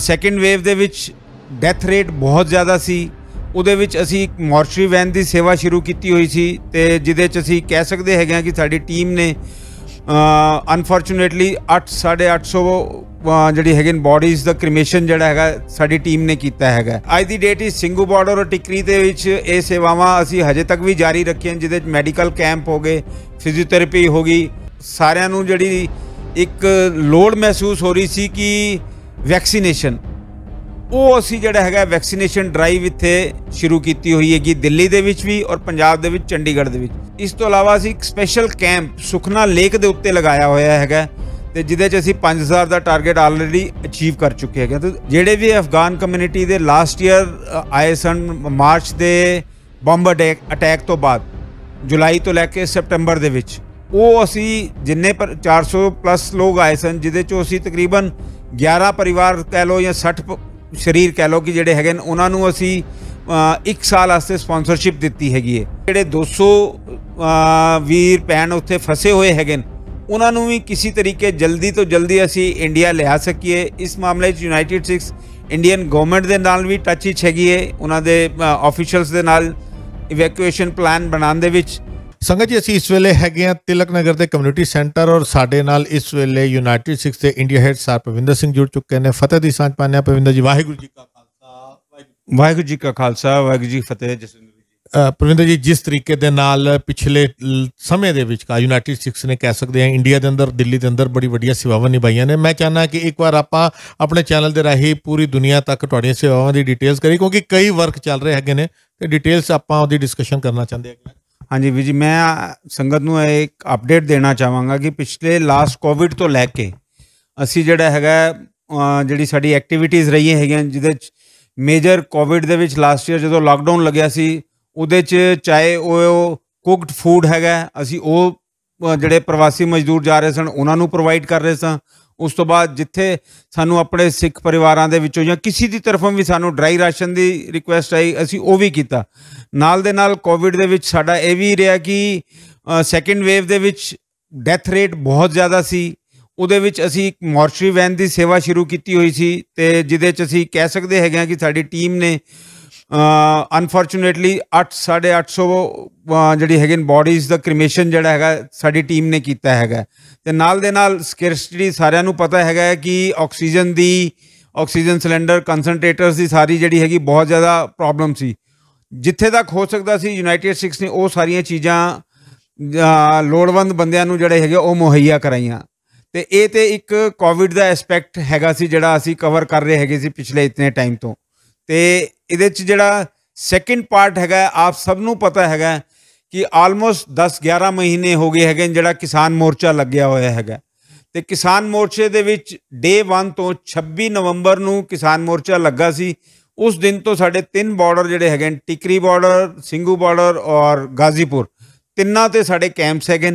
second wave ਦੇ ਵਿੱਚ death rate ਬਹੁਤ ਜ਼ਿਆਦਾ ਸੀ ਉਹਦੇ ਵਿੱਚ ਅਸੀਂ ਇੱਕ ਮੋਰਚਰੀ ਵੈਨ ਦੀ ਸੇਵਾ ਸ਼ੁਰੂ ਕੀਤੀ ਹੋਈ ਸੀ ਤੇ ਜਿਹਦੇ 'ਚ ਅਸੀਂ ਕਹਿ ਸਕਦੇ ਹੈਗੇ ਆ ਕਿ ਸਾਡੀ ਟੀਮ ਨੇ ਅਨਫੋਰਚੂਨੇਟਲੀ 8 850 ਜਿਹੜੀ ਹੈਗੇ ਬਾਡੀਜ਼ ਦਾ ਕ੍ਰੀਮੇਸ਼ਨ ਜਿਹੜਾ ਹੈਗਾ ਸਾਡੀ ਟੀਮ ਨੇ ਕੀਤਾ ਹੈਗਾ ਅੱਜ ਦੀ ਡੇਟ ਇਸ ਸਿੰਘੂ ਬਾਰਡਰ ਤੇ ਟਿਕਰੀ ਦੇ ਵਿੱਚ ਇਹ ਸੇਵਾਵਾਂ ਅਸੀਂ ਹਜੇ ਤੱਕ ਵੀ ਜਾਰੀ ਰੱਖੀਆਂ ਜਿਹਦੇ ਵਿੱਚ ਮੈਡੀਕਲ ਕੈਂਪ ਹੋ ਗਏ ਫਿਜ਼ੀਓਥੈਰੇਪੀ ਹੋ ਗਈ ਸਾਰਿਆਂ ਨੂੰ ਜਿਹੜੀ ਇੱਕ ਲੋੜ ਮਹਿਸੂਸ ਹੋ ਰਹੀ ਸੀ ਕਿ ਵੈਕਸੀਨੇਸ਼ਨ ਉਹ ਅਸੀਂ ਜਿਹੜਾ ਹੈਗਾ ਵੈਕਸੀਨੇਸ਼ਨ ਡਰਾਈਵ ਇੱਥੇ ਸ਼ੁਰੂ ਕੀਤੀ ਹੋਈ ਹੈਗੀ ਦਿੱਲੀ ਦੇ ਵਿੱਚ ਵੀ ਔਰ ਪੰਜਾਬ ਦੇ ਵਿੱਚ ਚੰਡੀਗੜ੍ਹ ਦੇ ਵਿੱਚ ਇਸ ਤੋਂ ਇਲਾਵਾ ਅਸੀਂ ਇੱਕ ਸਪੈਸ਼ਲ ਕੈਂਪ ਸੁਖਨਾ ਲੇਕ ਦੇ ਉੱਤੇ ਲਗਾਇਆ ਹੋਇਆ ਹੈਗਾ ਤੇ ਜਿਹਦੇ 'ਚ ਅਸੀਂ 5000 ਦਾ ਟਾਰਗੇਟ ਆਲਰੇਡੀ ਅਚੀਵ ਕਰ ਚੁੱਕੇ ਹੈਗੇ ਤੇ ਜਿਹੜੇ ਵੀ ਅਫਗਾਨ ਕਮਿਊਨਿਟੀ ਦੇ ਲਾਸਟ ਈਅਰ ਆਏ ਸਨ ਮਾਰਚ ਦੇ ਬੰਬ ਅਟੈਕ ਤੋਂ ਬਾਅਦ ਜੁਲਾਈ ਤੋਂ ਲੈ ਕੇ ਸਪਟੈਂਬਰ ਦੇ ਵਿੱਚ ਉਹ ਅਸੀਂ ਜਿੰਨੇ ਪਰ 400 ਪਲੱਸ ਲੋਕ ਆਏ ਸਨ ਜਿਹਦੇ 'ਚ ਅਸੀਂ ਤਕਰੀਬਨ 11 ਪਰਿਵਾਰ ਕਹਿ ਲੋ ਜਾਂ 60 ਸਰੀਰ ਕਹਿ ਲੋ ਕਿ ਜਿਹੜੇ ਹੈਗੇ ਨੇ ਉਹਨਾਂ ਨੂੰ ਅਸੀਂ 1 ਸਾਲ ਵਾਸਤੇ ਸਪਾਂਸਰਸ਼ਿਪ ਦਿੱਤੀ ਹੈਗੀ ਹੈ ਜਿਹੜੇ 200 ਵੀਰ ਭੈਣ ਉੱਥੇ ਫਸੇ ਹੋਏ ਹੈਗੇ ਨੇ ਉਹਨਾਂ ਨੂੰ ਵੀ ਕਿਸੇ ਤਰੀਕੇ ਜਲਦੀ ਤੋਂ ਜਲਦੀ ਅਸੀਂ ਇੰਡੀਆ ਲਿਆ ਸਕੀਏ ਇਸ ਮਾਮਲੇ 'ਚ ਯੂਨਾਈਟਿਡ ਸਿਕਸ ਇੰਡੀਅਨ ਗਵਰਨਮੈਂਟ ਦੇ ਨਾਲ ਵੀ ਟੱਚ ਹੀ ਹੈਗੀ ਹੈ ਉਹਨਾਂ ਦੇ ਆਫੀਸ਼ੀਅਲਸ ਦੇ ਨਾਲ ਇਵੈਕੂਏਸ਼ਨ ਪਲਾਨ ਬਣਾਉਣ ਦੇ ਵਿੱਚ ਸੰਗਤ ਜੀ ਅਸੀਂ ਇਸ ਵੇਲੇ ਹੈਗੇ ਆ ਤਿਲਕ ਨਗਰ ਦੇ ਕਮਿਊਨਿਟੀ ਸੈਂਟਰ ਔਰ ਸਾਡੇ ਨਾਲ ਇਸ ਵੇਲੇ ਯੂਨਾਈਟਿਡ ਸਿਕਸ ਦੇ India head sir Pavinder Singh ਜੁੜ ਚੁੱਕੇ ਨੇ ਫਤਿਹ ਦੀ ਸਾਂਝ ਪਾਣਿਆ ਪਵਿੰਦਰ ਜੀ ਵਾਹਿਗੁਰੂ ਜੀ ਕਾ ਖਾਲਸਾ ਵਾਹਿਗੁਰੂ ਜੀ ਕਾ ਖਾਲਸਾ ਵਾਹਿਗੁਰੂ ਜੀ ਫਤਿਹ ਜਸਵਿੰਦਰ ਜੀ ਪਵਿੰਦਰ ਜੀ ਜਿਸ ਤਰੀਕੇ ਦੇ ਨਾਲ ਪਿਛਲੇ ਸਮੇਂ ਦੇ ਵਿੱਚ ਕਾ ਯੂਨਾਈਟਿਡ ਸਿਕਸ ਨੇ ਕਹਿ ਸਕਦੇ ਆ ਇੰਡੀਆ ਦੇ ਅੰਦਰ ਦਿੱਲੀ ਦੇ ਅੰਦਰ ਬੜੀ ਵੱਡੀਆਂ ਸੇਵਾਵਾਂ ਨਿਭਾਈਆਂ ਨੇ ਮੈਂ ਚਾਹਨਾ ਕਿ ਇੱਕ ਵਾਰ ਆਪਾਂ ਆਪਣੇ ਚੈਨਲ ਦੇ ਰਾਹੀਂ ਪੂਰੀ ਦੁਨੀਆ ਤੱਕ ਤੁਹਾਡੀਆਂ ਸੇਵਾਵਾਂ ਦੀ ਡਿਟੇਲਸ ਕਰੀ ਕਿਉਂਕਿ ਕਈ ਵਰਕ ਚੱਲ ਰਹੇ ਹੈਗੇ ਨੇ ਤੇ ਡਿਟੇਲਸ ਆਪਾਂ ਉਹਦੀ ਡਿਸਕਸ਼ਨ ਕਰਨਾ ਚਾਹੁੰਦੇ ਹਾਂ ਹਾਂਜੀ ਵੀ ਜੀ ਮੈਂ ਸੰਗਤ ਨੂੰ ਇੱਕ ਅਪਡੇਟ ਦੇਣਾ ਚਾਹਾਂਗਾ ਕਿ ਪਿਛਲੇ ਲਾਸਟ ਕੋਵਿਡ ਤੋਂ ਲੈ ਕੇ ਅਸੀਂ ਜਿਹੜਾ ਹੈਗਾ ਜਿਹੜੀ ਸਾਡੀ ਐਕਟੀਵਿਟੀਆਂ ਰਹੀਆਂ ਹੈਗੀਆਂ ਜਿਹਦੇ ਚ ਮੇਜਰ ਕੋਵਿਡ ਦੇ ਵਿੱਚ ਲਾਸਟ ਈਅਰ ਜਦੋਂ ਲਾਕਡਾਊਨ ਲੱਗਿਆ ਸੀ ਉਹਦੇ ਚ ਚਾਹੇ ਉਹ ਕੁਕਡ ਫੂਡ ਹੈਗਾ ਅਸੀਂ ਉਹ ਜਿਹੜੇ ਪ੍ਰਵਾਸੀ ਮਜ਼ਦੂਰ ਜਾ ਰਹੇ ਸਨ ਉਹਨਾਂ ਨੂੰ ਪ੍ਰੋਵਾਈਡ ਕਰ ਰਹੇ ਸਾਂ ਉਸ ਤੋਂ ਬਾਅਦ ਜਿੱਥੇ ਸਾਨੂੰ ਆਪਣੇ ਸਿੱਖ ਪਰਿਵਾਰਾਂ ਦੇ ਵਿੱਚੋਂ ਜਾਂ ਕਿਸੇ ਦੀ ਤਰਫੋਂ ਵੀ ਸਾਨੂੰ ਡਰਾਈ ਰਾਸ਼ਨ ਦੀ ਰਿਕੁਐਸਟ ਆਈ ਅਸੀਂ ਉਹ ਵੀ ਕੀਤਾ ਨਾਲ ਦੇ ਨਾਲ ਕੋਵਿਡ ਦੇ ਵਿੱਚ ਸਾਡਾ ਇਹ ਵੀ ਰਿਹਾ ਕਿ ਸੈਕੰਡ ਵੇਵ ਦੇ ਵਿੱਚ ਡੈਥ ਰੇਟ ਬਹੁਤ ਜ਼ਿਆਦਾ ਸੀ ਉਹਦੇ ਵਿੱਚ ਅਸੀਂ ਇੱਕ ਮੋਰਚਰੀ ਵੈਨ ਦੀ ਸੇਵਾ ਸ਼ੁਰੂ ਕੀਤੀ ਹੋਈ ਸੀ ਤੇ ਜਿਹਦੇ 'ਚ ਅਸੀਂ ਕਹਿ ਸਕਦੇ ਹੈਗੇ ਆ ਕਿ ਸਾਡੀ ਟੀਮ ਨੇ ਅਨਫੋਰਚੂਨੇਟਲੀ 8 850 ਜਿਹੜੀ ਹੈਗੇ ਬੋਡੀਜ਼ ਦਾ ਕ੍ਰੀਮੇਸ਼ਨ ਜਿਹੜਾ ਹੈਗਾ ਸਾਡੀ ਟੀਮ ਨੇ ਕੀਤਾ ਹੈਗਾ ਤੇ ਨਾਲ ਦੇ ਨਾਲ ਸਕਰਸਿਟੀ ਸਾਰਿਆਂ ਨੂੰ ਪਤਾ ਹੈਗਾ ਕਿ ਆਕਸੀਜਨ ਦੀ ਆਕਸੀਜਨ ਸਿਲੰਡਰ ਕਨਸੈਂਟਰੇਟਰਸ ਦੀ ਸਾਰੀ ਜਿਹੜੀ ਹੈਗੀ ਬਹੁਤ ਜ਼ਿਆਦਾ ਪ੍ਰੋਬਲਮ ਸੀ ਜਿੱਥੇ ਤੱਕ ਹੋ ਸਕਦਾ ਸੀ ਯੂਨਾਈਟਿਡ ਸਿਕਸ ਨੇ ਉਹ ਸਾਰੀਆਂ ਚੀਜ਼ਾਂ ਲੋੜਵੰਦ ਬੰਦਿਆਂ ਨੂੰ ਜਿਹੜੇ ਹੈਗੇ ਉਹ ਮੁਹੱਈਆ ਕਰਾਈਆਂ ਤੇ ਇਹ ਤੇ ਇੱਕ ਕੋਵਿਡ ਦਾ ਐਸਪੈਕਟ ਹੈਗਾ ਸੀ ਜਿਹੜਾ ਅਸੀਂ ਕਵਰ ਕਰ ਰਹੇ ਹੈਗੇ ਸੀ ਪਿਛਲੇ ਇਤਨੇ ਟਾਈਮ ਤੋਂ ਤੇ ਇਹਦੇ ਚ ਜਿਹੜਾ ਸੈਕਿੰਡ ਪਾਰਟ ਹੈਗਾ ਆਪ ਸਭ ਨੂੰ ਪਤਾ ਹੈਗਾ ਕਿ ਆਲਮੋਸਟ 10 11 ਮਹੀਨੇ ਹੋ ਗਏ ਹੈਗੇ ਜਿਹੜਾ ਕਿਸਾਨ ਮੋਰਚਾ ਲੱਗਿਆ ਹੋਇਆ ਹੈਗਾ ਤੇ ਕਿਸਾਨ ਮੋਰਚੇ ਦੇ ਵਿੱਚ ਡੇ 1 ਤੋਂ 26 ਨਵੰਬਰ ਨੂੰ ਕਿਸਾਨ ਮੋਰਚਾ ਲੱਗਾ ਸੀ ਉਸ ਦਿਨ ਤੋਂ ਸਾਡੇ ਤਿੰਨ ਬਾਰਡਰ ਜਿਹੜੇ ਹੈਗੇ ਟਿਕਰੀ ਬਾਰਡਰ ਸਿੰਘੂ ਬਾਰਡਰ ਔਰ ਗਾਜ਼ੀਪੁਰ ਤਿੰਨਾਂ ਤੇ ਸਾਡੇ ਕੈਂਪਸ ਹੈਗੇ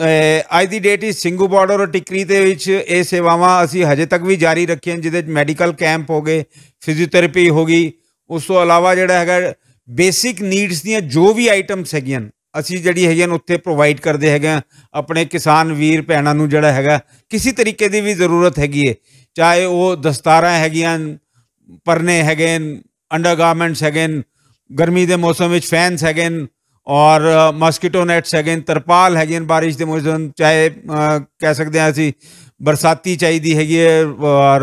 ਅੱਜ ਦੀ ਡੇਟ ਇਸ ਸਿੰਘੂ ਬਾਰਡਰ ਤੇ ਟਿਕਰੀ ਦੇ ਵਿੱਚ ਇਹ ਸੇਵਾਵਾਂ ਅਸੀਂ ਹਜੇ ਤੱਕ ਵੀ ਜਾਰੀ ਰੱਖੀਆਂ ਜਿਹਦੇ ਵਿੱਚ ਮੈਡੀਕਲ ਕੈਂਪ ਹੋ ਗਏ ਫਿਜ਼ੀਓਥੈਰੇਪੀ ਹੋ ਗਈ ਉਸ ਤੋਂ ਇਲਾਵਾ ਜਿਹੜਾ ਹੈਗਾ ਬੇਸਿਕ ਨੀਡਸ ਦੀਆਂ ਜੋ ਵੀ ਆਈਟਮਸ ਹੈਗੀਆਂ ਅਸੀਂ ਜਿਹੜੀ ਹੈਗੀਆਂ ਉੱਥੇ ਪ੍ਰੋਵਾਈਡ ਕਰਦੇ ਹੈਗੇ ਆਪਣੇ ਕਿਸਾਨ ਵੀਰ ਭੈਣਾਂ ਨੂੰ ਜਿਹੜਾ ਹੈਗਾ ਕਿਸੇ ਤਰੀਕੇ ਦੀ ਵੀ ਜ਼ਰੂਰਤ ਹੈਗੀ ਹੈ ਚਾਹੇ ਉਹ ਦਸਤਾਰਾਂ ਹੈਗੀਆਂ ਪਰਨੇ ਹੈਗੇ ਅੰਡਰਗਾਰਮੈਂਟਸ ਹੈਗੇ ਗਰਮੀ ਦੇ ਮੌਸਮ ਵਿੱਚ ਫੈਨਸ ਹੈਗੇ ਔਰ ਮਸਕੀਟੋ ਨੈਟਸ ਹੈਗੇ ਤਰਪਾਲ ਹੈਗੇ ਬਾਰਿਸ਼ بارش ਦੇ ਮੌਸਮ ਚਾਹੇ ਕਹਿ ਸਕਦੇ ਆ ਅਸੀਂ ਬਰਸਾਤੀ ਚਾਹੀਦੀ ਹੈਗੀ ਹੈ ਔਰ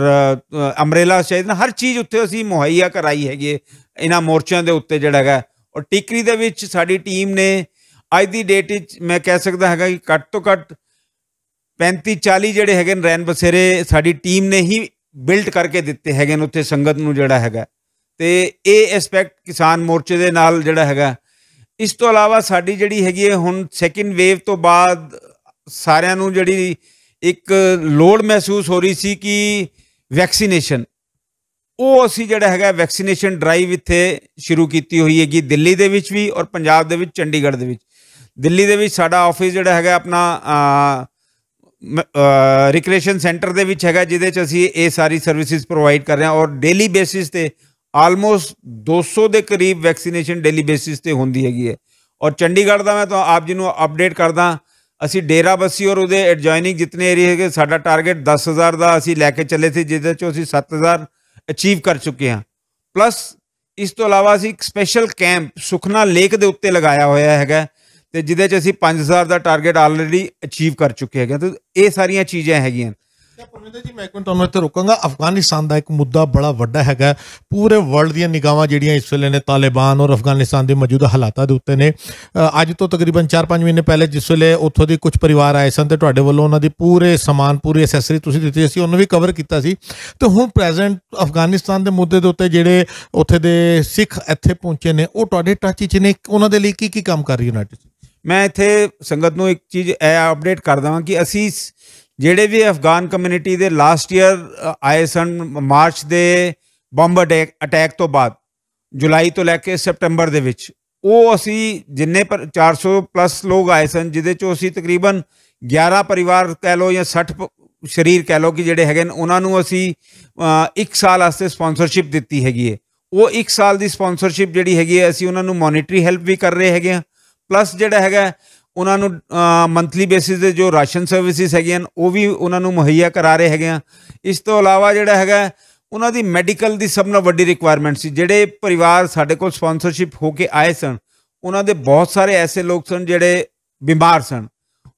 ਅੰਬ੍ਰੇਲਾ ਚਾਹੀਦਾ ਹਰ ਚੀਜ਼ ਉੱਤੇ ਅਸੀਂ ਮੁਹੱਈਆ ਕਰਾਈ ਹੈਗੀ ਇਹਨਾਂ ਮੋਰਚਿਆਂ ਦੇ ਉੱਤੇ ਜਿਹੜਾ ਹੈਗਾ ਔਰ ਟਿਕਰੀ ਦੇ ਵਿੱਚ ਸਾਡੀ ਟੀਮ ਨੇ ਅੱਜ ਦੀ ਡੇਟ ਵਿੱਚ ਮੈਂ ਕਹਿ ਸਕਦਾ ਹੈਗਾ ਕਿ ਘੱਟ ਤੋਂ ਘੱਟ 35 40 ਜਿਹੜੇ ਹੈਗੇ ਨੇ ਰੈਨ ਬਸੇਰੇ ਸਾਡੀ ਟੀਮ ਨੇ ਹੀ ਬਿਲਡ ਕਰਕੇ ਦਿੱਤੇ ਹੈਗੇ ਨੇ ਉੱਥੇ ਸੰਗਤ ਨੂੰ ਜਿਹੜਾ ਹੈਗਾ ਤੇ ਇਹ ਐਸਪੈਕਟ ਕਿਸਾਨ ਮੋਰਚੇ ਦੇ ਨਾਲ ਜਿਹੜਾ ਹੈਗਾ ਇਸ ਤੋਂ ਇਲਾਵਾ ਸਾਡੀ ਜਿਹੜੀ ਹੈਗੀ ਹੈ ਹੁਣ ਸੈਕਿੰਡ ਵੇਵ ਤੋਂ ਬਾਅਦ ਸਾਰਿਆਂ ਨੂੰ ਜਿਹੜੀ ਇੱਕ ਲੋੜ ਮਹਿਸੂਸ ਹੋ ਰਹੀ ਸੀ ਕਿ ਵੈਕਸੀਨੇਸ਼ਨ ਉਹ ਅਸੀਂ ਜਿਹੜਾ ਹੈਗਾ ਵੈਕਸੀਨੇਸ਼ਨ ਡਰਾਈਵ ਇੱਥੇ ਸ਼ੁਰੂ ਕੀਤੀ ਹੋਈ ਹੈਗੀ ਦਿੱਲੀ ਦੇ ਵਿੱਚ ਵੀ ਔਰ ਪੰਜਾਬ ਦੇ ਵਿੱਚ ਚੰਡੀਗੜ੍ਹ ਦੇ ਵਿੱਚ ਦਿੱਲੀ ਦੇ ਵਿੱਚ ਸਾਡਾ ਆਫਿਸ ਜਿਹੜਾ ਹੈਗਾ ਆਪਣਾ ਰਿਕ੍ਰੀਏਸ਼ਨ ਸੈਂਟਰ ਦੇ ਵਿੱਚ ਹੈਗਾ ਜਿਹਦੇ ਚ ਅਸੀਂ ਇਹ ਸਾਰੀ ਸਰਵਿਸਿਜ਼ ਪ੍ਰੋਵਾਈਡ ਕਰ ਰਹੇ ਹਾਂ ਔਰ ਡੇਲੀ ਬੇਸਿਸ ਤੇ ਆਲਮੋਸਟ 200 ਦੇ ਕਰੀਬ ਵੈਕਸੀਨੇਸ਼ਨ ਡੇਲੀ ਬੇਸਿਸ ਤੇ ਹੁੰਦੀ ਹੈਗੀ ਹੈ ਔਰ ਚੰਡੀਗੜ੍ਹ ਦਾ ਮੈਂ ਤਾਂ ਆਪ ਜੀ ਨੂੰ ਅਪਡੇਟ ਕਰਦਾ ਅਸੀਂ ਡੇਰਾ ਬਸੀ ਔਰ ਉਹਦੇ ਐਡਜੋਇਨਿੰਗ ਜਿੰਨੇ ਏਰੀਆ ਹੈਗੇ ਸਾਡਾ ਟਾਰਗੇਟ 10000 ਦਾ ਅਸੀਂ ਲੈ ਕੇ ਚੱਲੇ ਸੀ ਜਿਹਦੇ ਚੋਂ ਅਸੀਂ 7000 ਅਚੀਵ ਕਰ ਚੁੱਕੇ ਹਾਂ ਪਲੱਸ ਇਸ ਤੋਂ ਇਲਾਵਾ ਅਸੀਂ ਇੱਕ ਸਪੈਸ਼ਲ ਕੈਂਪ ਸੁਖਨਾ ਲੇਕ ਦੇ ਉੱਤੇ ਲਗਾਇਆ ਹੋਇਆ ਹੈਗਾ ਤੇ ਜਿਹਦੇ ਚ ਅਸੀਂ 5000 ਦਾ ਟਾਰਗੇਟ ਆਲਰੇਡੀ ਅਚੀਵ ਕਰ ਚੁੱਕੇ ਹੈਗੇ ਤੇ ਇਹ ਸਾਰੀਆਂ ਚੀਜ਼ਾਂ ਹੈਗੀਆਂ ਪਰਮਿੰਦਰ ਜੀ ਮੈਂ ਇੱਕ ਮਿੰਟ ਤੁਹਾਨੂੰ ਇੱਥੇ ਰੁਕਾਂਗਾ ਅਫਗਾਨਿਸਤਾਨ ਦਾ ਇੱਕ ਮੁੱਦਾ ਬੜਾ ਵੱਡਾ ਹੈਗਾ ਪੂਰੇ ਵਰਲਡ ਦੀਆਂ ਨਿਗਾਹਾਂ ਜਿਹੜੀਆਂ ਇਸ ਵੇਲੇ ਨੇ ਤਾਲਿਬਾਨ ਔਰ ਅਫਗਾਨਿਸਤਾਨ ਦੇ ਮੌਜੂਦਾ ਹਾਲਾਤਾਂ ਦੇ ਉੱਤੇ ਨੇ ਅੱਜ ਤੋਂ ਤਕਰੀਬਨ 4-5 ਮਹੀਨੇ ਪਹਿਲੇ ਜਿਸ ਵੇਲੇ ਉੱਥੋਂ ਦੇ ਕੁਝ ਪਰਿਵਾਰ ਆਏ ਸਨ ਤੇ ਤੁਹਾਡੇ ਵੱਲੋਂ ਉਹਨਾਂ ਦੀ ਪੂਰੇ ਸਮਾਨ ਪੂਰੀ ਐਸੈਸਰੀ ਤੁਸੀਂ ਦਿੱਤੀ ਸੀ ਉਹਨੂੰ ਵੀ ਕਵਰ ਕੀਤਾ ਸੀ ਤੇ ਹੁਣ ਪ੍ਰੈਜ਼ੈਂਟ ਅਫਗਾਨਿਸਤਾਨ ਦੇ ਮੁੱਦੇ ਦੇ ਉੱਤੇ ਜਿਹੜੇ ਉੱਥੇ ਦੇ ਸਿੱਖ ਇੱਥੇ ਪਹੁੰਚੇ ਨੇ ਉਹ ਤੁਹਾਡੇ ਟੱਚ ਵਿੱਚ ਨੇ ਉਹਨਾਂ ਦੇ ਲਈ ਕੀ ਕੀ ਕੰਮ ਕਰ ਰਹੀ ਯੂਨਾਈਟਿਡ ਮੈਂ ਇੱਥੇ ਸੰਗਤ ਨੂੰ ਇੱਕ ਚੀਜ਼ ਇਹ ਅਪਡੇਟ ਕਰ ਦਵਾਂ ਕਿ ਅਸੀਂ ਜਿਹੜੇ ਵੀ ਅਫਗਾਨ ਕਮਿਊਨਿਟੀ ਦੇ ਲਾਸਟ ਈਅਰ ਆਏ ਸਨ ਮਾਰਚ ਦੇ ਬੰਬ ਅਟੈਕ ਤੋਂ ਬਾਅਦ ਜੁਲਾਈ ਤੋਂ ਲੈ ਕੇ ਸਪਟੰਬਰ ਦੇ ਵਿੱਚ ਉਹ ਅਸੀਂ ਜਿੰਨੇ ਪਰ 400 ਪਲੱਸ ਲੋਕ ਆਏ ਸਨ ਜਿਦੇ ਚੋਂ ਅਸੀਂ ਤਕਰੀਬਨ 11 ਪਰਿਵਾਰ ਕਹਿ ਲੋ ਜਾਂ 60 ਸਰੀਰ ਕਹਿ ਲੋ ਕਿ ਜਿਹੜੇ ਹੈਗੇ ਨੇ ਉਹਨਾਂ ਨੂੰ ਅਸੀਂ 1 ਸਾਲ ਵਾਸਤੇ ਸਪਾਂਸਰਸ਼ਿਪ ਦਿੱਤੀ ਹੈਗੀ ਹੈ ਉਹ 1 ਸਾਲ ਦੀ ਸਪਾਂਸਰਸ਼ਿਪ ਜਿਹੜੀ ਹੈਗੀ ਹੈ ਅਸੀਂ ਉਹਨਾਂ ਨੂੰ ਮੋਨਿਟਰੀ ਹੈਲਪ ਵੀ ਕਰ ਰਹੇ ਹੈਗੇ ਆ ਪਲੱਸ ਜਿਹੜਾ ਹੈਗਾ ਉਹਨਾਂ ਨੂੰ ਮੰਥਲੀ ਬੇਸਿਸ ਤੇ ਜੋ ਰਾਸ਼ਨ ਸਰਵਿਸਿਜ਼ ਹੈਗੀਆਂ ਉਹ ਵੀ ਉਹਨਾਂ ਨੂੰ ਮੁਹੱਈਆ ਕਰਾ ਰਹੇ ਹੈਗੇ ਆ ਇਸ ਤੋਂ ਇਲਾਵਾ ਜਿਹੜਾ ਹੈਗਾ ਉਹਨਾਂ ਦੀ ਮੈਡੀਕਲ ਦੀ ਸਭ ਨਾਲ ਵੱਡੀ ਰਿਕੁਆਇਰਮੈਂਟ ਸੀ ਜਿਹੜੇ ਪਰਿਵਾਰ ਸਾਡੇ ਕੋਲ ਸਪਾਂਸਰਸ਼ਿਪ ਹੋ ਕੇ ਆਏ ਸਨ ਉਹਨਾਂ ਦੇ ਬਹੁਤ ਸਾਰੇ ਐਸੇ ਲੋਕ ਸਨ ਜਿਹੜੇ ਬਿਮਾਰ ਸਨ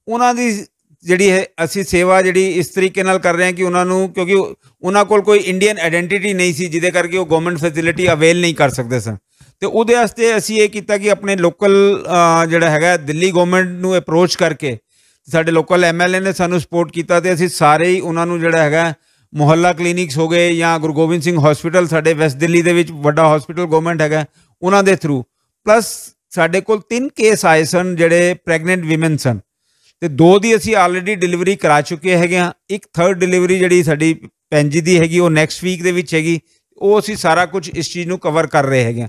ਉਹਨਾਂ ਦੀ ਜਿਹੜੀ ਅਸੀਂ ਸੇਵਾ ਜਿਹੜੀ ਇਸ ਤਰੀਕੇ ਨਾਲ ਕਰ ਰਹੇ ਹਾਂ ਕਿ ਉਹਨਾਂ ਨੂੰ ਕਿਉਂਕਿ ਉਹਨਾਂ ਕੋਲ ਕੋਈ ਇੰਡੀਅਨ ਆਇਡੈਂਟੀਟੀ ਨਹੀਂ ਸੀ ਜਿਹਦੇ ਕਰਕੇ ਉਹ ਗਵਰਨਮੈਂਟ ਫੈਸਿਲਿਟੀ ਅਵੇਲ ਨਹੀਂ ਕਰ ਸਕਦੇ ਸਨ ਤੇ ਉਹਦੇ ਵਾਸਤੇ ਅਸੀਂ ਇਹ ਕੀਤਾ ਕਿ ਆਪਣੇ ਲੋਕਲ ਜਿਹੜਾ ਹੈਗਾ ਦਿੱਲੀ ਗਵਰਨਮੈਂਟ ਨੂੰ ਅਪਰੋਚ ਕਰਕੇ ਸਾਡੇ ਲੋਕਲ ਐਮਐਲਏ ਨੇ ਸਾਨੂੰ ਸਪੋਰਟ ਕੀਤਾ ਤੇ ਅਸੀਂ ਸਾਰੇ ਹੀ ਉਹਨਾਂ ਨੂੰ ਜਿਹੜਾ ਹੈਗਾ ਮੁਹੱਲਾ ਕਲੀਨਿਕਸ ਹੋ ਗਏ ਜਾਂ ਗੁਰੂ ਗੋਬਿੰਦ ਸਿੰਘ ਹਸਪੀਟਲ ਸਾਡੇ ਵੈਸਟ ਦਿੱਲੀ ਦੇ ਵਿੱਚ ਵੱਡਾ ਹਸਪੀਟਲ ਗਵਰਨਮੈਂਟ ਹੈਗਾ ਉਹਨਾਂ ਦੇ ਥਰੂ ਪਲੱਸ ਸਾਡੇ ਕੋਲ ਤਿੰਨ ਕੇਸ ਆਏ ਸਨ ਜਿਹੜੇ ਪ੍ਰੈਗਨੈਂਟ ਔਮਨ ਸਨ ਤੇ ਦੋ ਦੀ ਅਸੀਂ ਆਲਰੇਡੀ ਡਿਲੀਵਰੀ ਕਰਾ ਚੁੱਕੇ ਹੈਗੇ ਆ ਇੱਕ ਥਰਡ ਡਿਲੀਵਰੀ ਜਿਹੜੀ ਸਾਡੀ ਪੈਂਜੀ ਦੀ ਹੈਗੀ ਉਹ ਨੈਕਸਟ ਵੀਕ ਦੇ ਵਿੱਚ ਹੈਗੀ ਉਹ ਅਸੀਂ ਸਾਰਾ ਕੁਝ ਇਸ ਚੀਜ਼ ਨੂੰ ਕਵਰ ਕਰ ਰਹੇ ਹੈਗੇ ਆ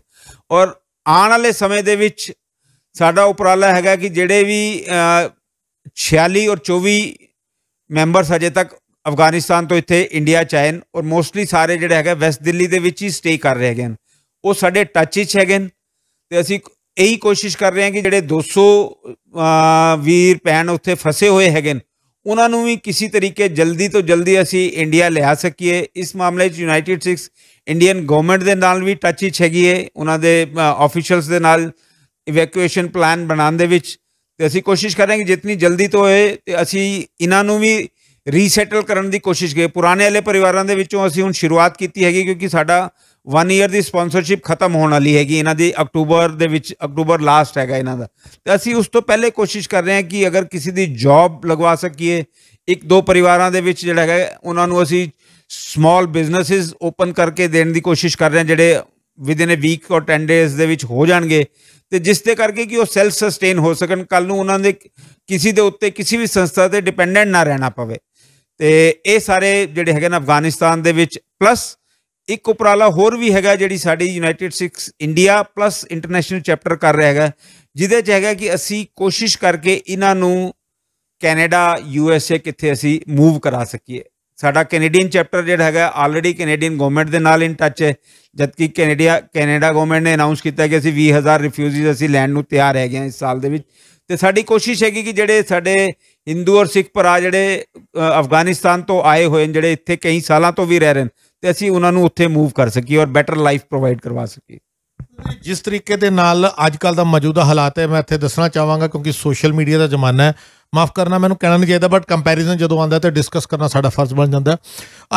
ਔਰ ਆਉਣ ਵਾਲੇ ਸਮੇਂ ਦੇ ਵਿੱਚ ਸਾਡਾ ਉਪਰਾਲਾ ਹੈਗਾ ਕਿ ਜਿਹੜੇ ਵੀ 46 ਔਰ 24 ਮੈਂਬਰਸ ਅਜੇ ਤੱਕ ਅਫਗਾਨਿਸਤਾਨ ਤੋਂ ਇੱਥੇ ਇੰਡੀਆ ਚਾਇਨ ਔਰ ਮੋਸਟਲੀ ਸਾਰੇ ਜਿਹੜੇ ਹੈਗੇ ਵੈਸਟ ਦਿੱਲੀ ਦੇ ਵਿੱਚ ਹੀ ਸਟੇ ਕਰ ਰਹੇ ਹੈਗੇ ਆ ਉਹ ਸਾਡੇ ਟੱਚ ਵਿੱਚ ਹੈਗੇ ਤੇ ਅਸੀਂ ਇਹੀ ਕੋਸ਼ਿਸ਼ ਕਰ ਰਹੇ ਹਾਂ ਕਿ ਜਿਹੜੇ 200 ਵੀਰ ਭੈਣ ਉੱਥੇ ਫਸੇ ਹੋਏ ਹੈਗੇ ਨੇ ਉਹਨਾਂ ਨੂੰ ਵੀ ਕਿਸੇ ਤਰੀਕੇ ਜਲਦੀ ਤੋਂ ਜਲਦੀ ਅਸੀਂ ਇੰਡੀਆ ਲਿਆ ਸਕੀਏ ਇਸ ਮਾਮਲੇ 'ਚ ਯੂਨਾਈਟਿਡ ਸਿਕਸ ਇੰਡੀਅਨ ਗਵਰਨਮੈਂਟ ਦੇ ਨਾਲ ਵੀ ਟੱਚ ਹੀ ਹੈਗੀ ਹੈ ਉਹਨਾਂ ਦੇ ਆਫੀਸ਼ੀਅਲਸ ਦੇ ਨਾਲ ਇਵੈਕੂਏਸ਼ਨ ਪਲਾਨ ਬਣਾਉਣ ਦੇ ਵਿੱਚ ਤੇ ਅਸੀਂ ਕੋਸ਼ਿਸ਼ ਕਰਾਂਗੇ ਜਿੰਨੀ ਜਲਦੀ ਤੋਂ ਹੋਏ ਤੇ ਅਸੀਂ ਇਹਨਾਂ ਨੂੰ ਵੀ ਰੀਸੈਟਲ ਕਰਨ ਦੀ ਕੋਸ਼ਿਸ਼ ਕੀਤੀ ਪੁਰਾਣੇ ਵਾਲੇ ਪਰਿਵਾਰਾਂ ਦੇ ਵਿੱਚੋਂ ਅਸੀਂ ਹੁਣ ਸ਼ੁਰੂਆਤ ਕੀਤੀ ਹੈਗੀ ਕਿਉਂਕਿ ਸਾਡਾ 1 ਇਅਰ ਦੀ ਸਪਾਂਸਰਸ਼ਿਪ ਖਤਮ ਹੋਣ ਵਾਲੀ ਹੈਗੀ ਇਹਨਾਂ ਦੀ ਅਕਤੂਬਰ ਦੇ ਵਿੱਚ ਅਕਤੂਬਰ ਲਾਸਟ ਹੈਗਾ ਇਹਨਾਂ ਦਾ ਤੇ ਅਸੀਂ ਉਸ ਤੋਂ ਪਹਿਲੇ ਕੋਸ਼ਿਸ਼ ਕਰ ਰਹੇ ਹਾਂ ਕਿ ਅਗਰ ਕਿਸੇ ਦੀ ਜੌਬ ਲਗਵਾ ਸਕੀਏ ਇੱਕ ਦੋ ਪਰਿਵਾਰਾਂ ਦੇ ਵਿੱਚ ਜਿਹੜਾ ਹੈਗਾ ਉਹਨਾਂ ਨੂੰ ਅਸੀਂ ਸਮਾਲ ਬਿਜ਼ਨੈਸਸ ਓਪਨ ਕਰਕੇ ਦੇਣ ਦੀ ਕੋਸ਼ਿਸ਼ ਕਰ ਰਹੇ ਹਾਂ ਜਿਹੜੇ ਵਿਦ ਇਨ ਅ ਵੀਕ ਔਰ 10 ਡੇਜ਼ ਦੇ ਵਿੱਚ ਹੋ ਜਾਣਗੇ ਤੇ ਜਿਸ ਤੇ ਕਰਕੇ ਕਿ ਉਹ ਸੈਲਫ ਸਸਟੇਨ ਹੋ ਸਕਣ ਕੱਲ ਨੂੰ ਉਹਨਾਂ ਦੇ ਕਿਸੇ ਦੇ ਉੱਤੇ ਕਿਸੇ ਵੀ ਸੰਸਥਾ ਤੇ ਡਿਪੈਂਡੈਂਟ ਨਾ ਰਹਿਣਾ ਪਵੇ ਤੇ ਇਹ ਸਾਰੇ ਜਿਹੜੇ ਹੈਗੇ ਨਾ ਅਫਗਾਨਿਸਤਾਨ ਦੇ ਵਿੱਚ ਪਲੱਸ ਇੱਕ ਉਪਰਾਲਾ ਹੋਰ ਵੀ ਹੈਗਾ ਜਿਹੜੀ ਸਾਡੀ United Sikhs India plus international chapter ਕਰ ਰਿਹਾ ਹੈਗਾ ਜਿਹਦੇ ਚ ਹੈਗਾ ਕਿ ਅਸੀਂ ਕੋਸ਼ਿਸ਼ ਕਰਕੇ ਇਹਨਾਂ ਨੂੰ ਕੈਨੇਡਾ ਯੂ ਐਸ ਏ ਕਿੱਥੇ ਅਸੀਂ ਮੂਵ ਕਰਾ ਸਕੀਏ ਸਾਡਾ ਕੈਨੇਡੀਅਨ ਚੈਪਟਰ ਜਿਹੜਾ ਹੈਗਾ ਆਲਰੇਡੀ ਕੈਨੇਡੀਅਨ ਗਵਰਨਮੈਂਟ ਦੇ ਨਾਲ ਇਨ ਟੱਚ ਹੈ ਜਦਕਿ ਕੈਨੇਡੀਆ ਕੈਨੇਡਾ ਗਵਰਨਮੈਂਟ ਨੇ ਅਨਾਉਂਸ ਕੀਤਾ ਕਿ ਅਸੀਂ 20000 ਰਿਫਿਊਜੀਜ਼ ਅਸੀਂ ਲੈਣ ਨੂੰ ਤਿਆਰ ਹੈ ਹਾਂ ਇਸ ਸਾਲ ਦੇ ਵਿੱਚ ਤੇ ਸਾਡੀ ਕੋਸ਼ਿਸ਼ ਹੈਗੀ ਕਿ ਜਿਹੜੇ ਸਾਡੇ ਹਿੰਦੂ ਔਰ ਸਿੱਖ ਭਰਾ ਜਿਹੜੇ ਅਫਗਾਨਿਸਤਾਨ ਤੋਂ ਆਏ ਹੋਏ ਨੇ ਜਿਹੜੇ ਇੱਥੇ ਕਈ ਸਾਲਾਂ ਤੋਂ ਵੀ ਰਹਿ ਰਹੇ ਨੇ ਤੇ ਅਸੀਂ ਉਹਨਾਂ ਨੂੰ ਉੱਥੇ ਮੂਵ ਕਰ ਸਕੀਏ ਔਰ ਬੈਟਰ ਲਾਈਫ ਪ੍ਰੋਵਾਈਡ ਕਰਵਾ ਸਕੀਏ ਜਿਸ ਤਰੀਕੇ ਦੇ ਨਾਲ ਅੱਜ ਕੱਲ ਦਾ ਮੌਜੂਦਾ ਹਾਲਾਤ ਹੈ ਮੈਂ ਇੱਥੇ ਦੱਸਣਾ ਚਾਹਾਂਗਾ ਕਿਉਂਕਿ ਸੋਸ਼ਲ ਮੀਡੀਆ ਦਾ ਜ਼ਮਾਨਾ ਹੈ ਮਾਫ ਕਰਨਾ ਮੈਨੂੰ ਕਹਿਣਾ ਨਹੀਂ ਚਾਹੀਦਾ ਬਟ ਕੰਪੈਰੀਜ਼ਨ ਜਦੋਂ ਆਉਂਦਾ ਤੇ ਡਿਸਕਸ ਕਰਨਾ ਸਾਡਾ ਫਰਜ਼ ਬਣ ਜਾਂਦਾ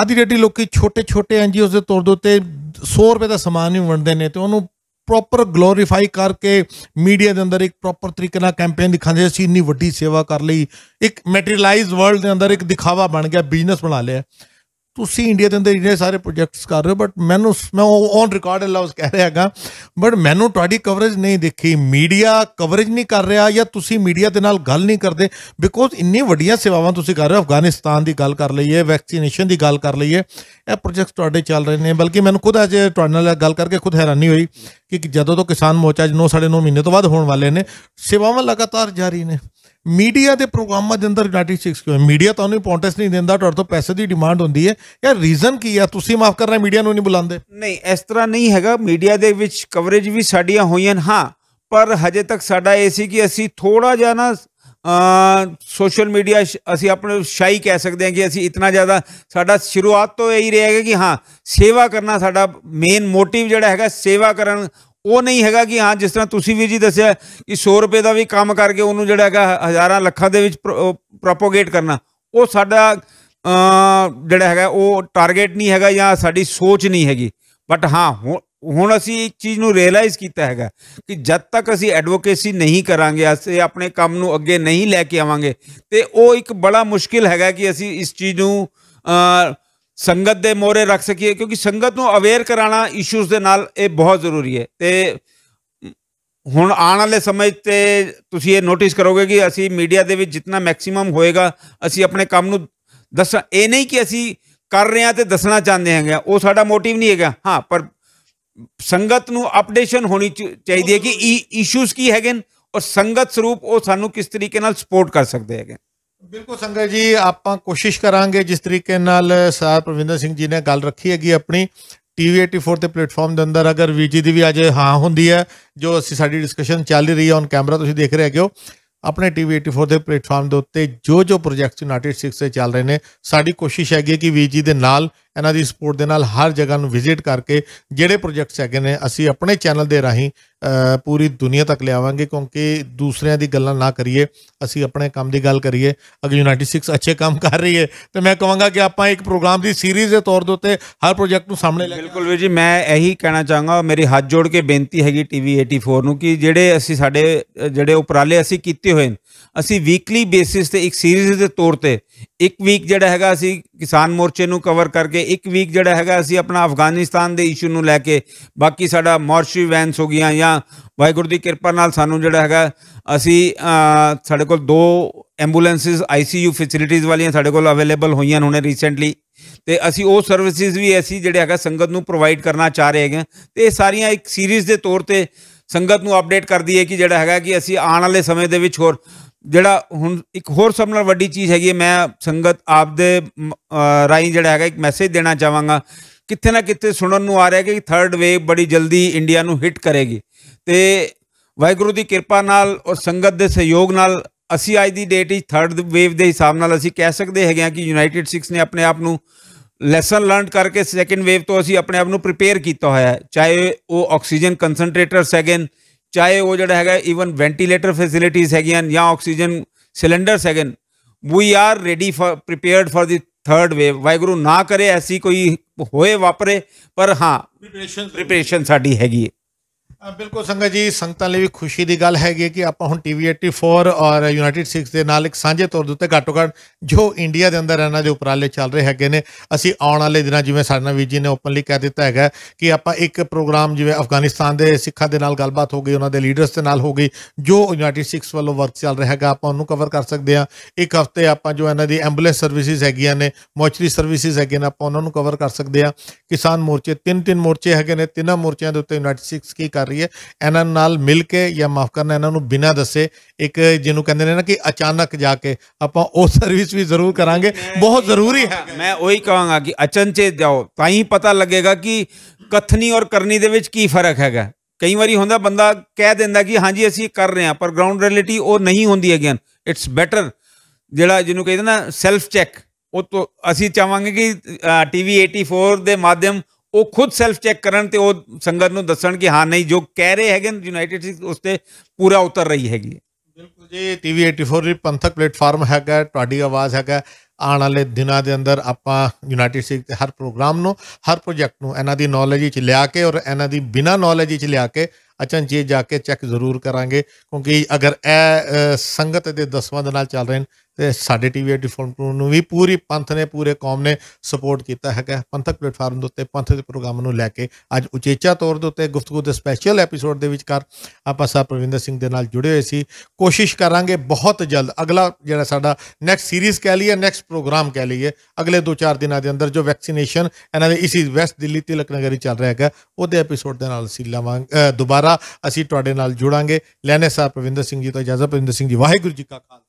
ਆਦੀ ਰੇਟੀ ਲੋਕੀ ਛੋਟੇ ਛੋਟੇ ਐਨਜੀਓਜ਼ ਦੇ ਤੌਰ ਦੇ ਉੱਤੇ 100 ਰੁਪਏ ਦਾ ਸਮਾਨ ਨਹੀਂ ਵੰਡਦੇ ਨੇ ਤੇ ਉਹਨੂੰ ਪ੍ਰੋਪਰ ਗਲੋਰੀਫਾਈ ਕਰਕੇ ਮੀਡੀਆ ਦੇ ਅੰਦਰ ਇੱਕ ਪ੍ਰੋਪਰ ਤਰੀਕੇ ਨਾਲ ਕੈਂਪੇਨ ਦਿਖਾਉਂਦੇ ਸੀ ਇੰਨੀ ਵੱਡੀ ਸੇਵਾ ਕਰ ਲਈ ਇੱਕ ਮੈਟਰੀਅਲਾਈਜ਼ ਵਰਲਡ ਦੇ ਅੰਦਰ ਇੱਕ ਦਿਖਾਵਾ ਬਣ ਗਿਆ ਬਿਜ਼ਨਸ ਬਣਾ ਲਿਆ ਤੁਸੀਂ ਇੰਡੀਆ ਦੇ ਅੰਦਰ ਇਹ ਸਾਰੇ ਪ੍ਰੋਜੈਕਟਸ ਕਰ ਰਹੇ ਹੋ ਬਟ ਮੈਨੂੰ ਮੈਂ ਔਨ ਰਿਕਾਰਡ ਅਲਾਉਸ ਕਹਿ ਰਿਹਾ ਬਟ ਮੈਨੂੰ ਤੁਹਾਡੀ ਕਵਰੇਜ ਨਹੀਂ ਦੇਖੀ ਮੀਡੀਆ ਕਵਰੇਜ ਨਹੀਂ ਕਰ ਰਿਹਾ ਜਾਂ ਤੁਸੀਂ ਮੀਡੀਆ ਦੇ ਨਾਲ ਗੱਲ ਨਹੀਂ ਕਰਦੇ ਬਿਕੋਜ਼ ਇੰਨੀ ਵੱਡੀਆਂ ਸੇਵਾਵਾਂ ਤੁਸੀਂ ਕਰ ਰਹੇ ਹੋ ਅਫਗਾਨਿਸਤਾਨ ਦੀ ਗੱਲ ਕਰ ਲਈਏ ਵੈਕਸੀਨੇਸ਼ਨ ਦੀ ਗੱਲ ਕਰ ਲਈਏ ਇਹ ਪ੍ਰੋਜੈਕਟ ਤੁਹਾਡੇ ਚੱਲ ਰਹੇ ਨੇ ਬਲਕਿ ਮੈਨੂੰ ਖੁਦ ਅੱਜ ਤੁਹਾਡੇ ਨਾਲ ਗੱਲ ਕਰਕੇ ਖੁਦ ਹੈਰਾਨੀ ਹੋਈ ਕਿ ਜਦੋਂ ਤੋਂ ਕਿਸਾਨ ਮੋਰਚਾ ਜ 9 9.5 ਮਹੀਨੇ ਤੋਂ ਬਾਅਦ ਹੋਣ ਵਾਲੇ ਨੇ ਸੇਵਾਵਾਂ ਲਗਾਤਾਰ ਜਾਰੀ ਨੇ ਮੀਡੀਆ ਦੇ ਪ੍ਰੋਗਰਾਮਾਂ ਦੇ ਅੰਦਰ ਸਟੇਟਸ ਕਿਉਂ ਮੀਡੀਆ ਤਾਂ ਉਹਨੂੰ ਪੌਂਟਸ ਨਹੀਂ ਦਿੰਦਾ ਤੁਹਾਡੇ ਤੋਂ ਪੈਸੇ ਦੀ ਡਿਮਾਂਡ ਹੁੰਦੀ ਹੈ ਯਾਰ ਰੀਜ਼ਨ ਕੀ ਆ ਤੁਸੀਂ ਮਾਫ ਕਰਨਾ ਮੀਡੀਆ ਨੂੰ ਨਹੀਂ ਬੁਲਾਉਂਦੇ ਨਹੀਂ ਇਸ ਤਰ੍ਹਾਂ ਨਹੀਂ ਹੈਗਾ ਮੀਡੀਆ ਦੇ ਵਿੱਚ ਕਵਰੇਜ ਵੀ ਸਾਡੀਆਂ ਹੋਈਆਂ ਹਾਂ ਪਰ ਹਜੇ ਤੱਕ ਸਾਡਾ ਇਹ ਸੀ ਕਿ ਅਸੀਂ ਥੋੜਾ ਜਿਹਾ ਨਾ ਸੋਸ਼ਲ ਮੀਡੀਆ ਅਸੀਂ ਆਪਣੇ ਸ਼ਾਈ ਕਹਿ ਸਕਦੇ ਹਾਂ ਕਿ ਅਸੀਂ ਇਤਨਾ ਜ਼ਿਆਦਾ ਸਾਡਾ ਸ਼ੁਰੂਆਤ ਤੋਂ ਇਹੀ ਰਿਹਾ ਕਿ ਹਾਂ ਸੇਵਾ ਕਰਨਾ ਸਾਡਾ ਮੇਨ ਮੋਟਿਵ ਜਿਹੜਾ ਹੈਗਾ ਸੇਵਾ ਕਰਨ ਉਹ ਨਹੀਂ ਹੈਗਾ ਕਿ ਹਾਂ ਜਿਸ ਤਰ੍ਹਾਂ ਤੁਸੀਂ ਵੀ ਜੀ ਦੱਸਿਆ ਕਿ 100 ਰੁਪਏ ਦਾ ਵੀ ਕੰਮ ਕਰਕੇ ਉਹਨੂੰ ਜਿਹੜਾ ਹੈਗਾ ਹਜ਼ਾਰਾਂ ਲੱਖਾਂ ਦੇ ਵਿੱਚ ਪ੍ਰੋਪੋਗੇਟ ਕਰਨਾ ਉਹ ਸਾਡਾ ਜਿਹੜਾ ਹੈਗਾ ਉਹ ਟਾਰਗੇਟ ਨਹੀਂ ਹੈਗਾ ਜਾਂ ਸਾਡੀ ਸੋਚ ਨਹੀਂ ਹੈਗੀ ਬਟ ਹਾਂ ਹੁਣ ਅਸੀਂ ਇੱਕ ਚੀਜ਼ ਨੂੰ ਰਿਅਲਾਈਜ਼ ਕੀਤਾ ਹੈਗਾ ਕਿ ਜਦ ਤੱਕ ਅਸੀਂ ਐਡਵੋਕੇਸੀ ਨਹੀਂ ਕਰਾਂਗੇ ਅਸੀਂ ਆਪਣੇ ਕੰਮ ਨੂੰ ਅੱਗੇ ਨਹੀਂ ਲੈ ਕੇ ਆਵਾਂਗੇ ਤੇ ਉਹ ਇੱਕ ਬੜਾ ਮੁਸ਼ਕਿਲ ਹੈਗਾ ਕਿ ਅਸੀਂ ਇਸ ਚੀਜ਼ ਨੂੰ ਸੰਗਤ ਦੇ ਮੋਰੇ ਰੱਖ ਸਕੀਏ ਕਿਉਂਕਿ ਸੰਗਤ ਨੂੰ ਅਵੇਅਰ ਕਰਾਣਾ ਇਸ਼ੂਜ਼ ਦੇ ਨਾਲ ਇਹ ਬਹੁਤ ਜ਼ਰੂਰੀ ਹੈ ਤੇ ਹੁਣ ਆਉਣ ਵਾਲੇ ਸਮੇਂ ਤੇ ਤੁਸੀਂ ਇਹ ਨੋਟਿਸ ਕਰੋਗੇ ਕਿ ਅਸੀਂ ਮੀਡੀਆ ਦੇ ਵਿੱਚ ਜਿੰਨਾ ਮੈਕਸਿਮਮ ਹੋਏਗਾ ਅਸੀਂ ਆਪਣੇ ਕੰਮ ਨੂੰ ਦੱਸ ਇਹ ਨਹੀਂ ਕਿ ਅਸੀਂ ਕਰ ਰਹੇ ਹਾਂ ਤੇ ਦੱਸਣਾ ਚਾਹੁੰਦੇ ਹੈਗੇ ਉਹ ਸਾਡਾ ਮੋਟਿਵ ਨਹੀਂ ਹੈਗਾ ਹਾਂ ਪਰ ਸੰਗਤ ਨੂੰ ਅਪਡੇਸ਼ਨ ਹੋਣੀ ਚਾਹੀਦੀ ਹੈ ਕਿ ਇਸ਼ੂਜ਼ ਕੀ ਹੈਗੇ ਔਰ ਸੰਗਤ ਸਰੂਪ ਉਹ ਸਾਨੂੰ ਕਿਸ ਤਰੀਕੇ ਨਾਲ ਸਪੋਰਟ ਕਰ ਸਕਦੇ ਹੈਗੇ ਬਿਲਕੁਲ ਸੰਗਤ ਜੀ ਆਪਾਂ ਕੋਸ਼ਿਸ਼ ਕਰਾਂਗੇ ਜਿਸ ਤਰੀਕੇ ਨਾਲ ਸਰ ਪ੍ਰਵਿੰਦਰ ਸਿੰਘ ਜੀ ਨੇ ਗੱਲ ਰੱਖੀ ਹੈਗੀ ਆਪਣੀ ਟੀਵੀ 84 ਤੇ ਪਲੇਟਫਾਰਮ ਦੇ ਅੰਦਰ ਅਗਰ ਵੀਜੀ ਦੀ ਵੀ ਅੱਜ ਹਾਂ ਹੁੰਦੀ ਹੈ ਜੋ ਅਸੀਂ ਸਾਡੀ ਡਿਸਕਸ਼ਨ ਚੱਲ ਰਹੀ ਹੈ ਔਨ ਕੈਮਰਾ ਤੁਸੀਂ ਦੇਖ ਰਹੇ ਹੋ ਆਪਣੇ ਟੀਵੀ 84 ਦੇ ਪਲੇਟਫਾਰਮ ਦੇ ਉੱਤੇ ਜੋ ਜੋ ਪ੍ਰੋਜੈਕਟਸ ਯੂਨਾਈਟਿਡ 6 ਤੇ ਚੱਲ ਰਹੇ ਨੇ ਸਾਡੀ ਕੋਸ਼ਿਸ਼ ਹੈਗੀ ਕਿ ਵੀਜੀ ਦੇ ਨਾਲ ਇਹਨਾਂ ਦੀ ਸਪੋਰਟ ਦੇ ਨਾਲ ਹਰ ਜਗ੍ਹਾ ਨੂੰ ਵਿਜ਼ਿਟ ਕਰਕੇ ਜਿਹੜੇ ਪ੍ਰੋਜੈਕਟਸ ਹੈਗੇ ਨੇ ਅਸੀਂ ਆਪਣੇ ਚੈਨਲ ਦੇ ਰਾਹੀਂ ਪੂਰੀ ਦੁਨੀਆ ਤੱਕ ਲਿਆਵਾਂਗੇ ਕਿਉਂਕਿ ਦੂਸਰਿਆਂ ਦੀ ਗੱਲਾਂ ਨਾ ਕਰੀਏ ਅਸੀਂ ਆਪਣੇ ਕੰਮ ਦੀ ਗੱਲ ਕਰੀਏ ਅਗਰ 6 ਅੱਛੇ ਕੰਮ ਕਰ ਰਹੀ ਹੈ ਤੇ ਮੈਂ ਕਹਾਂਗਾ ਕਿ ਆਪਾਂ ਇੱਕ ਪ੍ਰੋਗਰਾਮ ਦੀ ਸੀਰੀਜ਼ ਦੇ ਤੌਰ ਦੇ ਉੱਤੇ ਹਰ ਪ੍ਰੋਜੈਕਟ ਨੂੰ ਸਾਹਮਣੇ ਲੈ ਬਿਲਕੁਲ ਵੀ ਜੀ ਮੈਂ ਇਹੀ ਕਹਿਣਾ ਚਾਹਾਂਗਾ ਮੇਰੀ ਹੱਥ ਜੋੜ ਕੇ ਬੇਨਤੀ ਹੈਗੀ ਟੀਵੀ 84 ਨੂੰ ਕਿ ਜਿਹੜੇ ਅਸੀਂ ਸਾਡੇ ਜਿਹੜੇ ਉਪਰਾਲੇ ਅਸੀਂ ਕੀਤੇ ਹੋਏ ਨੇ ਅਸੀਂ ਵੀਕਲੀ ਬੇਸਿਸ ਤੇ ਇੱਕ ਸੀਰੀਜ਼ ਦੇ ਤੌਰ ਤੇ ਇੱਕ ਵੀਕ ਜਿਹੜਾ ਹੈਗਾ ਅਸੀਂ ਕਿਸਾਨ ਮੋਰਚੇ ਨੂੰ ਕਵਰ ਕਰਕੇ ਇੱਕ ਵੀਕ ਜਿਹੜਾ ਹੈਗਾ ਅਸੀਂ ਆਪਣਾ ਅਫਗਾਨਿਸਤਾਨ ਦੇ ਇਸ਼ੂ ਨੂੰ ਲੈ ਕੇ ਬਾਕੀ ਸਾਡਾ ਮੌਰਸ਼ੀ ਵੈਂਸ ਹੋ ਗਿਆ ਜਾਂ ਵਾਹਿਗੁਰੂ ਦੀ ਕਿਰਪਾ ਨਾਲ ਸਾਨੂੰ ਜਿਹੜਾ ਹੈਗਾ ਅਸੀਂ ਸਾਡੇ ਕੋਲ ਦੋ ਐਂਬੂਲੈਂਸਸ ਆਈਸੀਯੂ ਫੈਸਿਲਿਟੀਆਂ ਵਾਲੀਆਂ ਸਾਡੇ ਕੋਲ ਅਵੇਲੇਬਲ ਹੋਈਆਂ ਹੁਣੇ ਰੀਸੈਂਟਲੀ ਤੇ ਅਸੀਂ ਉਹ ਸਰਵਿਸਿਜ਼ ਵੀ ਅਸੀਂ ਜਿਹੜੇ ਹੈਗਾ ਸੰਗਤ ਨੂੰ ਪ੍ਰੋਵਾਈਡ ਕਰਨਾ ਚਾਹ ਰਹੇ ਹਾਂ ਤੇ ਇਹ ਸਾਰੀਆਂ ਇੱਕ ਸੀਰੀਜ਼ ਦੇ ਤੌਰ ਤੇ ਸੰਗਤ ਨੂੰ ਅਪਡੇਟ ਕਰਦੀ ਹੈ ਕਿ ਜਿਹੜਾ ਹੈਗਾ ਕਿ ਅਸੀਂ ਆਉਣ ਵਾਲੇ ਸਮੇਂ ਦੇ ਵਿੱਚ ਹੋਰ ਜਿਹੜਾ ਹੁਣ ਇੱਕ ਹੋਰ ਸਭ ਨਾਲ ਵੱਡੀ ਚੀਜ਼ ਹੈਗੀ ਮੈਂ ਸੰਗਤ ਆਪ ਦੇ ਰਾਈ ਜਿਹੜਾ ਹੈਗਾ ਇੱਕ ਮੈਸੇਜ ਦੇਣਾ ਚਾਹਾਂਗਾ ਕਿੱਥੇ ਨਾ ਕਿੱਥੇ ਸੁਣਨ ਨੂੰ ਆ ਰਿਹਾ ਹੈ ਕਿ ਥਰਡ ਵੇਵ ਬੜੀ ਜਲਦੀ ਇੰਡੀਆ ਨੂੰ ਹਿੱਟ ਕਰੇਗੀ ਤੇ ਵਾਹਿਗੁਰੂ ਦੀ ਕਿਰਪਾ ਨਾਲ ਔਰ ਸੰਗਤ ਦੇ ਸਹਿਯੋਗ ਨਾਲ ਅਸੀਂ ਅੱਜ ਦੀ ਡੇਟ ਵਿੱਚ ਥਰਡ ਵੇਵ ਦੇ ਹਿਸਾਬ ਨਾਲ ਅਸੀਂ ਕਹਿ ਸਕਦੇ ਹੈਗੇ ਹਾਂ ਕਿ ਯੂਨਾਈਟਿਡ ਸਿਕਸ ਨੇ ਆਪਣੇ ਆਪ ਨੂੰ ਲੈਸਨ ਲਰਨ ਕਰਕੇ ਸੈਕਿੰਡ ਵੇਵ ਤੋਂ ਅਸੀਂ ਆਪਣੇ ਆਪ ਨੂੰ ਪ੍ਰਿਪੇਅਰ ਕੀਤਾ ਹੋਇਆ ਹੈ ਚਾਹੇ ਉਹ ਆਕਸੀਜਨ ਕਨਸੈਂਟਰੇਟਰ ਸੈਕਿੰਡ ਚਾਹੇ ਉਹ ਜਿਹੜਾ ਹੈਗਾ ਈਵਨ ਵੈਂਟੀਲੇਟਰ ਫੈਸਿਲਿਟੀਆਂ ਹੈਗੀਆਂ ਜਾਂ ਆਕਸੀਜਨ ਸਿਲੰਡਰਸ ਹੈਗੇ we are ready for prepared for the third wave Waheguru ਨਾ ਕਰੇ ਐਸੀ ਕੋਈ ਹੋਏ ਵਾਪਰੇ ਪਰ ਹਾਂ ਪ੍ਰੀਪਰੇਸ਼ਨ ਪ੍ਰੀਪਰੇਸ਼ਨ ਸਾਡੀ ਹੈਗੀ ਹੈ ਬਿਲਕੁਲ ਸੰਗਤ ਜੀ ਸੰਗਤਾਂ ਲਈ ਵੀ ਖੁਸ਼ੀ ਦੀ ਗੱਲ ਹੈਗੀ ਕਿ ਆਪਾਂ ਹੁਣ ਟੀਵੀ 84 ਔਰ ਯੂਨਾਈਟਿਡ 6 ਦੇ ਨਾਲ ਇੱਕ ਸਾਂਝੇ ਤੌਰ ਦੇ ਉੱਤੇ ਘੱਟੋ ਘੱਟ ਜੋ ਇੰਡੀਆ ਦੇ ਅੰਦਰ ਰਹਿਣਾ ਜੋ ਉਪਰਾਲੇ ਚੱਲ ਰਹੇ ਹੈਗੇ ਨੇ ਅਸੀਂ ਆਉਣ ਵਾਲੇ ਦਿਨਾਂ ਜਿਵੇਂ ਸਾਡਾ ਵੀ ਜੀ ਨੇ ਓਪਨਲੀ ਕਹਿ ਦਿੱਤਾ ਹੈਗਾ ਕਿ ਆਪਾਂ ਇੱਕ ਪ੍ਰੋਗਰਾਮ ਜਿਵੇਂ ਅਫਗਾਨਿਸਤਾਨ ਦੇ ਸਿੱਖਾਂ ਦੇ ਨਾਲ ਗੱਲਬਾਤ ਹੋ ਗਈ ਉਹਨਾਂ ਦੇ ਲੀਡਰਸ ਦੇ ਨਾਲ ਹੋ ਗਈ ਜੋ ਯੂਨਾਈਟਿਡ 6 ਵੱਲੋਂ ਵਰਕ ਚੱਲ ਰਿਹਾ ਹੈਗਾ ਆਪਾਂ ਉਹਨੂੰ ਕਵਰ ਕਰ ਸਕਦੇ ਆ ਇੱਕ ਹਫਤੇ ਆਪਾਂ ਜੋ ਇਹਨਾਂ ਦੀ ਐਂਬੂਲੈਂਸ ਸਰਵਿਸਿਜ਼ ਹੈਗੀਆਂ ਨੇ ਮੋਚਰੀ ਸਰਵਿਸਿਜ਼ ਹੈਗੀਆਂ ਨੇ ਆਪਾਂ ਉਹਨਾਂ ਨੂੰ ਕਵਰ ਕਰ ਸਕਦੇ ਆ ਕਿਸਾਨ ਮੋਰਚੇ ਤਿੰਨ ਤਿੰਨ ਮੋਰਚੇ ਹੈਗੇ ਨੇ ਤਿੰਨਾਂ ਮੋਰਚਿਆਂ ਦੇ ਉੱਤੇ ਯੂਨਾਈਟਿਡ ਸਿਕਸ ਕੀ ਕਰ ਰਹੀ ਹੈ ਇਹਨਾਂ ਨਾਲ ਮਿਲ ਕੇ ਜਾਂ ਮਾਫ ਕਰਨਾ ਇਹਨਾਂ ਨੂੰ ਬਿਨਾਂ ਦੱਸੇ ਇੱਕ ਜਿਹਨੂੰ ਕਹਿੰਦੇ ਨੇ ਨਾ ਕਿ ਅਚਾਨਕ ਜਾ ਕੇ ਆਪਾਂ ਉਹ ਸਰਵਿਸ ਵੀ ਜ਼ਰੂਰ ਕਰਾਂਗੇ ਬਹੁਤ ਜ਼ਰੂਰੀ ਹੈ ਮੈਂ ਉਹੀ ਕਹਾਂਗਾ ਕਿ ਅਚਨਚੇ ਜਾਓ ਤਾਂ ਹੀ ਪਤਾ ਲੱਗੇਗਾ ਕਿ ਕਥਨੀ ਔਰ ਕਰਨੀ ਦੇ ਵਿੱਚ ਕੀ ਫਰਕ ਹੈਗਾ ਕਈ ਵਾਰੀ ਹੁੰਦਾ ਬੰਦਾ ਕਹਿ ਦਿੰਦਾ ਕਿ ਹਾਂਜੀ ਅਸੀਂ ਕਰ ਰਹੇ ਹਾਂ ਪਰ ਗਰਾਊਂਡ ਰਿਐਲਿਟੀ ਉਹ ਨਹੀਂ ਹੁੰਦੀ ਅਗੇਨ ਇਟਸ ਬੈਟਰ ਜਿਹੜਾ ਜਿਹਨੂੰ ਕਹਿੰਦੇ ਨਾ ਸੈਲਫ ਚੈੱਕ ਉਹ ਤੋਂ ਅਸੀਂ ਚਾਹਾਂਗੇ ਕਿ ਟੀਵੀ 84 ਦੇ ਮਾਧਿਅਮ ਉਹ ਖੁਦ ਸੈਲਫ ਚੈੱਕ ਕਰਨ ਤੇ ਉਹ ਸੰਗਤ ਨੂੰ ਦੱਸਣ ਕਿ ਹਾਂ ਨਹੀਂ ਜੋ ਕਹਿ ਰਹੇ ਹੈਗੇ ਯੂਨਾਈਟਿਡ ਸਿੱਖ ਉਸ ਤੇ ਪੂਰਾ ਉਤਰ ਰਹੀ ਹੈਗੀ ਬਿਲਕੁਲ ਜੀ ਟੀਵੀ 84 ਦੀ ਪੰਥਕ ਪਲੇਟਫਾਰਮ ਹੈਗਾ ਤੁਹਾਡੀ ਆਵਾਜ਼ ਹੈਗਾ ਆਉਣ ਵਾਲੇ ਦਿਨਾਂ ਦੇ ਅੰਦਰ ਆਪਾਂ ਯੂਨਾਈਟਿਡ ਸਿੱਖ ਦੇ ਹਰ ਪ੍ਰੋਗਰਾਮ ਨੂੰ ਹਰ ਪ੍ਰੋਜੈਕਟ ਨੂੰ ਇਹਨਾਂ ਦੀ ਨੌਲੇਜ ਵਿੱਚ ਲਿਆ ਕੇ ਔਰ ਇਹਨਾਂ ਦੀ ਬਿਨਾ ਨੌਲੇਜ ਵਿੱਚ ਲਿਆ ਕੇ ਅਚਨ ਜੀ ਜਾ ਕੇ ਚੈੱਕ ਜ਼ਰੂਰ ਕਰਾਂਗੇ ਕਿਉਂਕਿ ਅਗਰ ਇਹ ਸੰਗਤ ਦੇ ਦਸਵਾਂ ਦੇ ਨਾਲ ਚੱਲ ਰਹੇ ਨੇ ਤੇ ਸਾਡੇ ਟੀਵੀ ਡਿਫਾਲਟ ਨੂੰ ਵੀ ਪੂਰੀ ਪੰਥ ਨੇ ਪੂਰੇ ਕੌਮ ਨੇ ਸਪੋਰਟ ਕੀਤਾ ਹੈਗਾ ਪੰਥਕ ਪਲੇਟਫਾਰਮ ਦੇ ਉੱਤੇ ਪੰਥ ਦੇ ਪ੍ਰੋਗਰਾਮ ਨੂੰ ਲੈ ਕੇ ਅੱਜ ਉਚੇਚਾ ਤੌਰ ਦੇ ਉੱਤੇ ਗੁਫ਼ਤਗੂ ਦੇ ਸਪੈਸ਼ਲ ਐਪੀਸੋਡ ਦੇ ਵਿਚਕਾਰ ਆਪਾਂ ਸਾਹਿਬ ਪ੍ਰਵਿੰਦਰ ਸਿੰਘ ਦੇ ਨਾਲ ਜੁੜੇ ਹੋਏ ਸੀ ਕੋਸ਼ਿਸ਼ ਕਰਾਂਗੇ ਬਹੁਤ ਜਲਦ ਅਗਲਾ ਜਿਹੜਾ ਸਾਡਾ ਨੈਕਸਟ ਸੀਰੀਜ਼ ਕਹਿ ਲਈਏ ਨੈਕਸਟ ਪ੍ਰੋਗਰਾਮ ਕਹਿ ਲਈਏ ਅਗਲੇ 2-4 ਦਿਨਾਂ ਦੇ ਅੰਦਰ ਜੋ ਵੈਕਸੀਨੇਸ਼ਨ ਇਹਨਾਂ ਦੇ ਇਸੀ ਵੈਸਟ ਦਿੱਲੀ ਤੇ ਨਗਰੀ ਚੱਲ ਰਿਹਾ ਹੈਗਾ ਉਹਦੇ ਐਪੀਸੋਡ ਦੇ ਨਾਲ ਅਸੀਂ ਲਵਾਂਗੇ ਦੁਬਾਰਾ ਅਸੀਂ ਤੁਹਾਡੇ ਨਾਲ ਜੁੜਾਂਗੇ ਲੈਨੇ ਸਾਹਿਬ ਪ੍ਰਵਿੰਦਰ ਸਿੰਘ ਜੀ ਤੋਂ ਇਜਾਜ਼ਤ ਪ੍ਰਵਿੰਦਰ ਸਿੰਘ ਜੀ ਵਾਹਿਗੁਰੂ ਜੀ ਕਾ ਖਾਲਸਾ